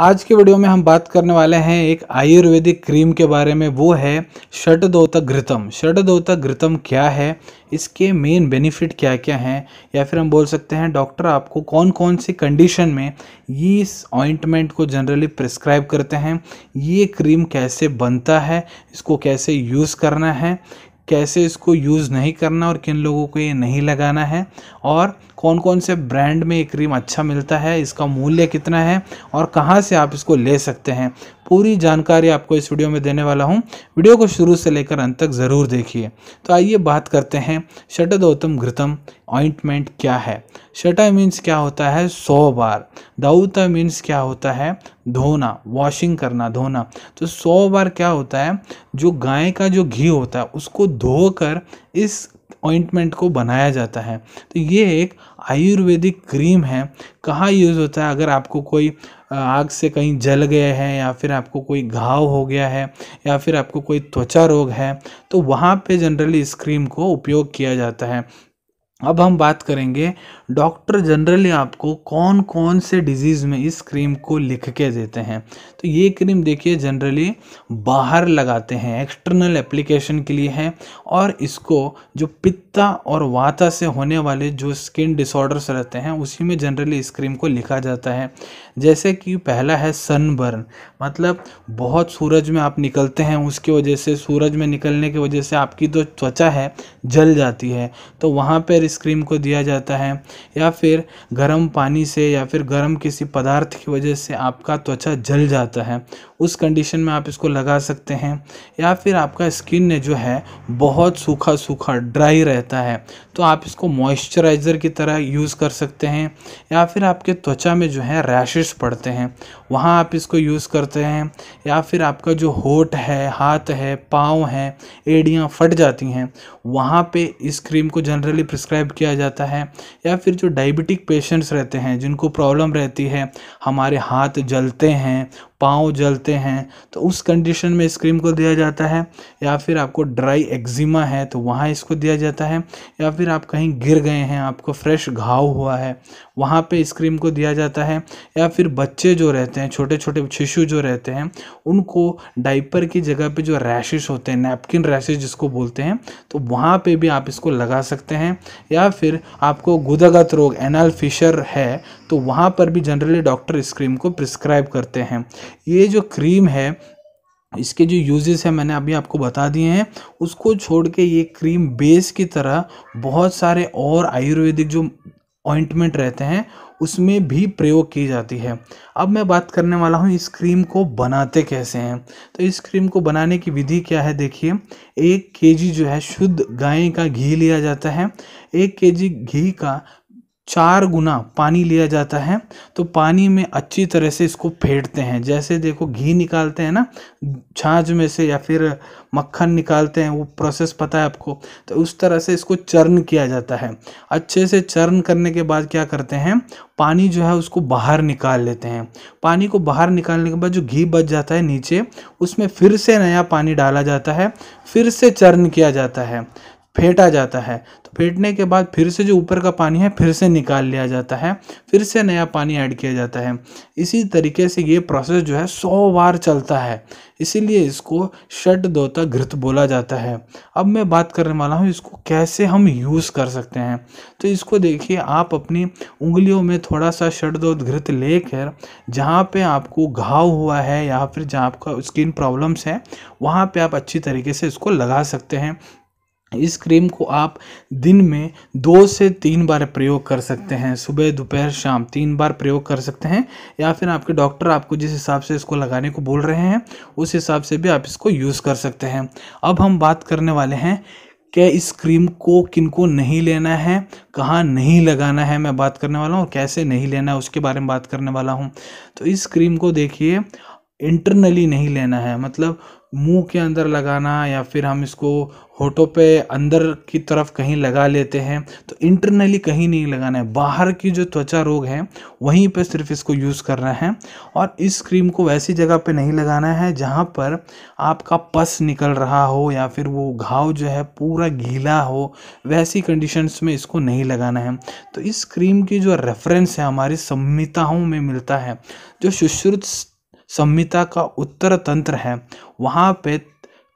आज के वीडियो में हम बात करने वाले हैं एक आयुर्वेदिक क्रीम के बारे में वो है दोतक घृतम दोतक घृतम क्या है इसके मेन बेनिफिट क्या क्या हैं या फिर हम बोल सकते हैं डॉक्टर आपको कौन कौन सी कंडीशन में ये इस ऑइंटमेंट को जनरली प्रिस्क्राइब करते हैं ये क्रीम कैसे बनता है इसको कैसे यूज़ करना है कैसे इसको यूज़ नहीं करना और किन लोगों को ये नहीं लगाना है और कौन कौन से ब्रांड में ये क्रीम अच्छा मिलता है इसका मूल्य कितना है और कहाँ से आप इसको ले सकते हैं पूरी जानकारी आपको इस वीडियो में देने वाला हूँ वीडियो को शुरू से लेकर अंत तक ज़रूर देखिए तो आइए बात करते हैं शटदौतम घृतम ऑइंटमेंट क्या है शटा मीन्स क्या होता है सौ बार दाऊता मीन्स क्या होता है धोना वॉशिंग करना धोना तो सौ बार क्या होता है जो गाय का जो घी होता है उसको धोकर इस ऑइंटमेंट को बनाया जाता है तो ये एक आयुर्वेदिक क्रीम है कहाँ यूज़ होता है अगर आपको कोई आग से कहीं जल गए हैं या फिर आपको कोई घाव हो गया है या फिर आपको कोई त्वचा रोग है तो वहाँ पे जनरली इस क्रीम को उपयोग किया जाता है अब हम बात करेंगे डॉक्टर जनरली आपको कौन कौन से डिजीज़ में इस क्रीम को लिख के देते हैं तो ये क्रीम देखिए जनरली बाहर लगाते हैं एक्सटर्नल एप्लीकेशन के लिए है और इसको जो पित्ता और वाता से होने वाले जो स्किन डिसऑर्डर्स रहते हैं उसी में जनरली इस क्रीम को लिखा जाता है जैसे कि पहला है सनबर्न मतलब बहुत सूरज में आप निकलते हैं उसकी वजह से सूरज में निकलने की वजह से आपकी जो त्वचा है जल जाती है तो वहाँ पर आइस क्रीम को दिया जाता है या फिर गर्म पानी से या फिर गर्म किसी पदार्थ की वजह से आपका त्वचा जल जाता है उस कंडीशन में आप इसको लगा सकते हैं या फिर आपका स्किन जो है बहुत सूखा सूखा ड्राई रहता है तो आप इसको मॉइस्चराइज़र की तरह यूज़ कर सकते हैं या फिर आपके त्वचा में जो है रैशेस पड़ते हैं वहाँ आप इसको यूज़ करते हैं या फिर आपका जो होठ है हाथ है पाँव है एड़ियाँ फट जाती हैं वहाँ पे इस क्रीम को जनरली प्रिस्क्राइब प्रिस्क्राइब किया जाता है या फिर जो डायबिटिक पेशेंट्स रहते हैं जिनको प्रॉब्लम रहती है हमारे हाथ जलते हैं पाँव जलते हैं तो उस कंडीशन में इस क्रीम को दिया जाता है या फिर आपको ड्राई एक्जिमा है तो वहाँ इसको दिया जाता है या फिर आप कहीं गिर गए हैं आपको फ्रेश घाव हुआ है वहाँ पे इस क्रीम को दिया जाता है या फिर बच्चे जो रहते हैं छोटे छोटे शिशु जो रहते हैं उनको डाइपर की जगह पे जो रैशेस होते हैं नैपकिन रैशेज जिसको बोलते हैं तो वहाँ पे भी आप इसको लगा सकते हैं या फिर आपको गुदागत रोग एनाल फिशर है तो वहाँ पर भी जनरली डॉक्टर इस क्रीम को प्रिस्क्राइब करते हैं ये जो क्रीम है इसके जो यूजेस हैं मैंने अभी आपको बता दिए हैं उसको छोड़ के ये क्रीम बेस की तरह बहुत सारे और आयुर्वेदिक जो ऑइंटमेंट रहते हैं उसमें भी प्रयोग की जाती है अब मैं बात करने वाला हूँ इस क्रीम को बनाते कैसे हैं तो इस क्रीम को बनाने की विधि क्या है देखिए एक केजी जो है शुद्ध गाय का घी लिया जाता है एक केजी घी का चार गुना पानी लिया जाता है तो पानी में अच्छी तरह से इसको फेंटते हैं जैसे देखो घी निकालते हैं ना छाछ में से या फिर मक्खन निकालते हैं वो प्रोसेस पता है आपको तो उस तरह से इसको चर्न किया जाता है अच्छे से चर्न करने के बाद क्या करते हैं पानी जो है उसको बाहर निकाल लेते हैं पानी को बाहर निकालने के बाद जो घी बच जाता है नीचे उसमें फिर से नया पानी डाला जाता है फिर से चर्न किया जाता है फेंटा जाता है तो फेंटने के बाद फिर से जो ऊपर का पानी है फिर से निकाल लिया जाता है फिर से नया पानी ऐड किया जाता है इसी तरीके से ये प्रोसेस जो है सौ बार चलता है इसीलिए इसको शट दोता घृत बोला जाता है अब मैं बात करने वाला हूँ इसको कैसे हम यूज़ कर सकते हैं तो इसको देखिए आप अपनी उंगलियों में थोड़ा सा शट दोत घृत लेकर जहाँ पे आपको घाव हुआ है या फिर जहाँ आपका स्किन प्रॉब्लम्स है वहाँ पे आप अच्छी तरीके से इसको लगा सकते हैं इस क्रीम को आप दिन में दो से तीन बार प्रयोग कर सकते हैं सुबह दोपहर शाम तीन बार प्रयोग कर सकते हैं या फिर आपके डॉक्टर आपको जिस हिसाब से इसको लगाने को बोल रहे हैं उस हिसाब से भी आप इसको यूज़ कर सकते हैं अब हम बात करने वाले हैं क्या इस क्रीम को किनको नहीं लेना है कहाँ नहीं लगाना है मैं बात करने वाला हूँ कैसे नहीं लेना है उसके बारे में बात करने वाला हूँ तो इस क्रीम को देखिए इंटरनली नहीं लेना है मतलब मुंह के अंदर लगाना या फिर हम इसको होठों पे अंदर की तरफ कहीं लगा लेते हैं तो इंटरनली कहीं नहीं लगाना है बाहर की जो त्वचा रोग है वहीं पे सिर्फ इसको यूज़ करना है और इस क्रीम को वैसी जगह पे नहीं लगाना है जहाँ पर आपका पस निकल रहा हो या फिर वो घाव जो है पूरा गीला हो वैसी कंडीशंस में इसको नहीं लगाना है तो इस क्रीम की जो रेफरेंस है हमारी संहिताओं में मिलता है जो सुश्रुत संहिता का उत्तर तंत्र है वहाँ पे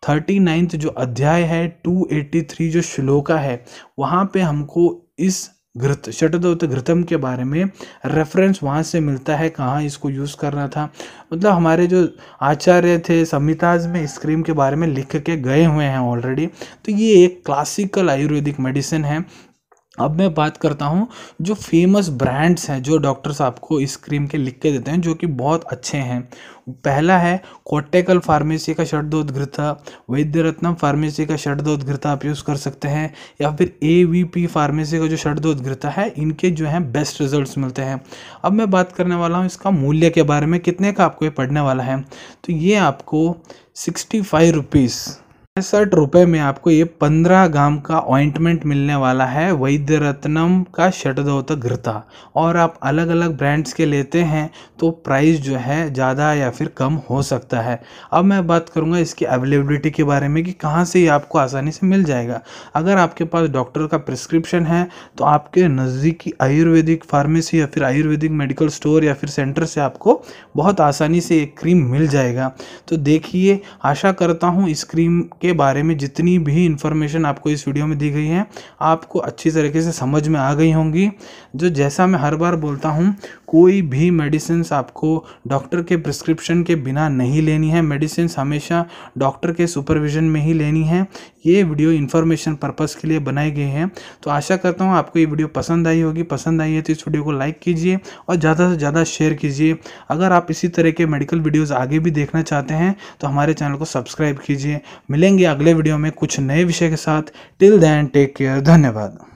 थर्टी नाइन्थ जो अध्याय है टू एट्टी थ्री जो श्लोका है वहाँ पे हमको इस घृत शटदोत घृतम के बारे में रेफरेंस वहाँ से मिलता है कहाँ इसको यूज़ करना था मतलब हमारे जो आचार्य थे संहिताज में इस क्रीम के बारे में लिख के गए हुए हैं ऑलरेडी तो ये एक क्लासिकल आयुर्वेदिक मेडिसिन है अब मैं बात करता हूँ जो फेमस ब्रांड्स हैं जो डॉक्टर्स आपको इस क्रीम के लिख के देते हैं जो कि बहुत अच्छे हैं पहला है कोटेकल फार्मेसी का षडोदघृता वैद्य रत्नम फार्मेसी का षडोदघृता आप यूज़ कर सकते हैं या फिर ए वी पी फार्मेसी का जो षडोदघृता है इनके जो हैं बेस्ट रिजल्ट्स मिलते हैं अब मैं बात करने वाला हूँ इसका मूल्य के बारे में कितने का आपको ये पढ़ने वाला है तो ये आपको सिक्सटी फाइव रुपीज़ पैंसठ रुपये में आपको ये पंद्रह ग्राम का ऑइंटमेंट मिलने वाला है वैद्य रत्नम का शटदौत घृता और आप अलग अलग ब्रांड्स के लेते हैं तो प्राइस जो है ज़्यादा या फिर कम हो सकता है अब मैं बात करूँगा इसकी अवेलेबिलिटी के बारे में कि कहाँ से ये आपको आसानी से मिल जाएगा अगर आपके पास डॉक्टर का प्रिस्क्रिप्शन है तो आपके नज़दीकी आयुर्वेदिक फार्मेसी या फिर आयुर्वेदिक मेडिकल स्टोर या फिर सेंटर से आपको बहुत आसानी से ये क्रीम मिल जाएगा तो देखिए आशा करता हूँ इस क्रीम के बारे में जितनी भी इन्फॉर्मेशन आपको इस वीडियो में दी गई है आपको अच्छी तरीके से समझ में आ गई होंगी जो जैसा मैं हर बार बोलता हूँ कोई भी मेडिसिन आपको डॉक्टर के प्रिस्क्रिप्शन के बिना नहीं लेनी है मेडिसिन हमेशा डॉक्टर के सुपरविज़न में ही लेनी है ये वीडियो इन्फॉर्मेशन पर्पज़ के लिए बनाई गई है तो आशा करता हूँ आपको ये वीडियो पसंद आई होगी पसंद आई है तो इस वीडियो को लाइक कीजिए और ज़्यादा से ज़्यादा शेयर कीजिए अगर आप इसी तरह के मेडिकल वीडियोज़ आगे भी देखना चाहते हैं तो हमारे चैनल को सब्सक्राइब कीजिए मिलेंगे अगले वीडियो में कुछ नए विषय के साथ टिल दैन टेक केयर धन्यवाद